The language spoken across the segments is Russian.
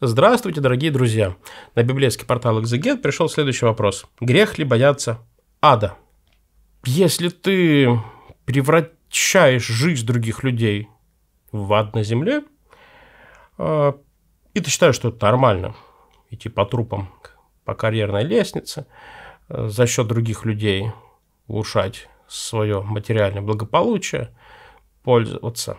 Здравствуйте, дорогие друзья! На библейский портал «Экзегет» пришел следующий вопрос. Грех ли бояться ада? Если ты превращаешь жизнь других людей в ад на земле, а, и ты считаешь, что это нормально, идти по трупам по карьерной лестнице, э, за счет других людей улучшать свое материальное благополучие, пользоваться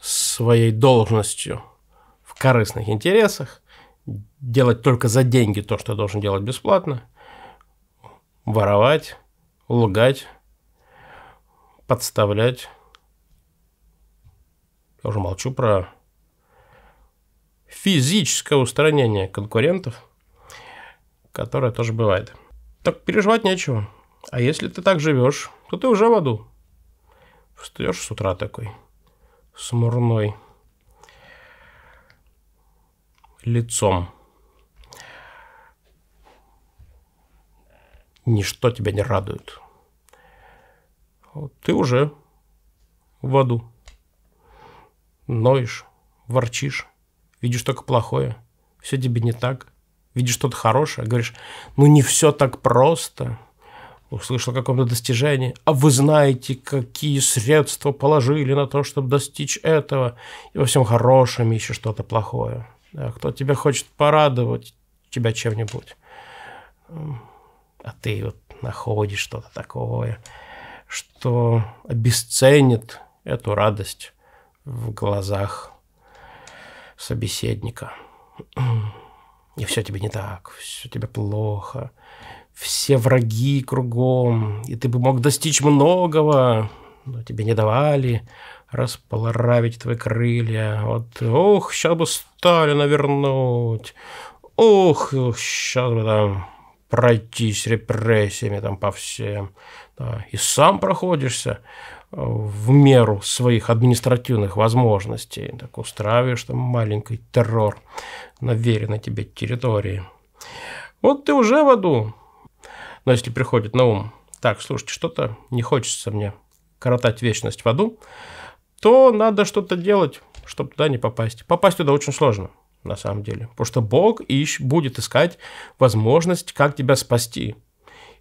своей должностью – корыстных интересах, делать только за деньги то, что должен делать бесплатно, воровать, лгать, подставлять. Я уже молчу про физическое устранение конкурентов, которое тоже бывает. Так переживать нечего. А если ты так живешь, то ты уже в аду. Встаешь с утра такой, смурной, лицом. Ничто тебя не радует. Ты уже в аду. Ноешь, ворчишь, видишь только плохое, все тебе не так, видишь что-то хорошее, говоришь, ну не все так просто, услышал о каком-то достижении, а вы знаете, какие средства положили на то, чтобы достичь этого, и во всем хорошем еще что-то плохое кто тебя хочет порадовать тебя чем-нибудь. А ты вот находишь что-то такое, что обесценит эту радость в глазах собеседника. И все тебе не так, все тебе плохо, все враги кругом, и ты бы мог достичь многого, но тебе не давали, располоравить твои крылья. Вот, ух, сейчас бы Сталина вернуть. Ух, сейчас бы там пройтись репрессиями там по всем. Да, и сам проходишься э, в меру своих административных возможностей. Так устраиваешь там маленький террор на веренной тебе территории. Вот ты уже в аду. Но если приходит на ум, так, слушайте, что-то не хочется мне коротать вечность в аду, то надо что-то делать, чтобы туда не попасть. Попасть туда очень сложно, на самом деле. Потому что Бог ищ, будет искать возможность, как тебя спасти.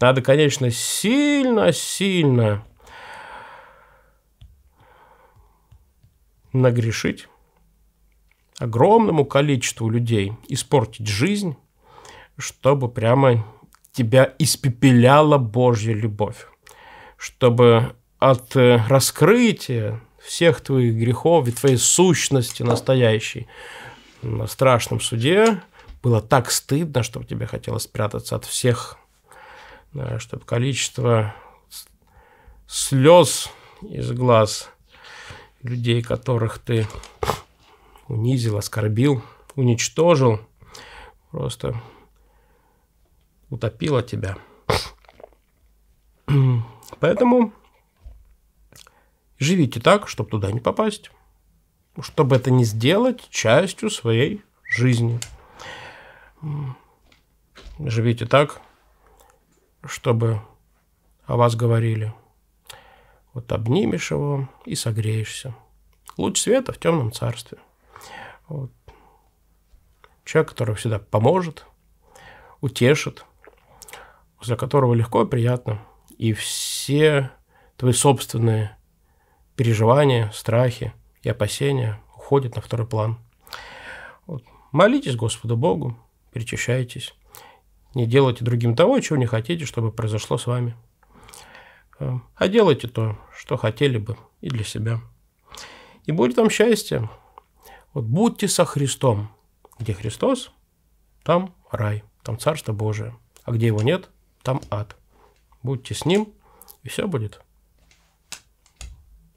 Надо, конечно, сильно-сильно нагрешить огромному количеству людей, испортить жизнь, чтобы прямо тебя испепеляла Божья любовь, чтобы от э, раскрытия всех твоих грехов и твоей сущности настоящей. На страшном суде было так стыдно, что тебе хотелось спрятаться от всех, да, э, чтобы количество слез из глаз людей, которых ты унизил, оскорбил, уничтожил, просто утопило тебя. Поэтому Живите так, чтобы туда не попасть. Чтобы это не сделать частью своей жизни. Живите так, чтобы о вас говорили. Вот обнимешь его и согреешься. Луч света в темном царстве. Вот. Человек, который всегда поможет, утешит, за которого легко и приятно. И все твои собственные переживания, страхи и опасения уходят на второй план. Вот. Молитесь Господу Богу, перечащайтесь. Не делайте другим того, чего не хотите, чтобы произошло с вами. Эм, а делайте то, что хотели бы и для себя. И будет вам счастье. Вот будьте со Христом. Где Христос, там рай, там Царство Божие. А где его нет, там ад. Будьте с ним, и все будет.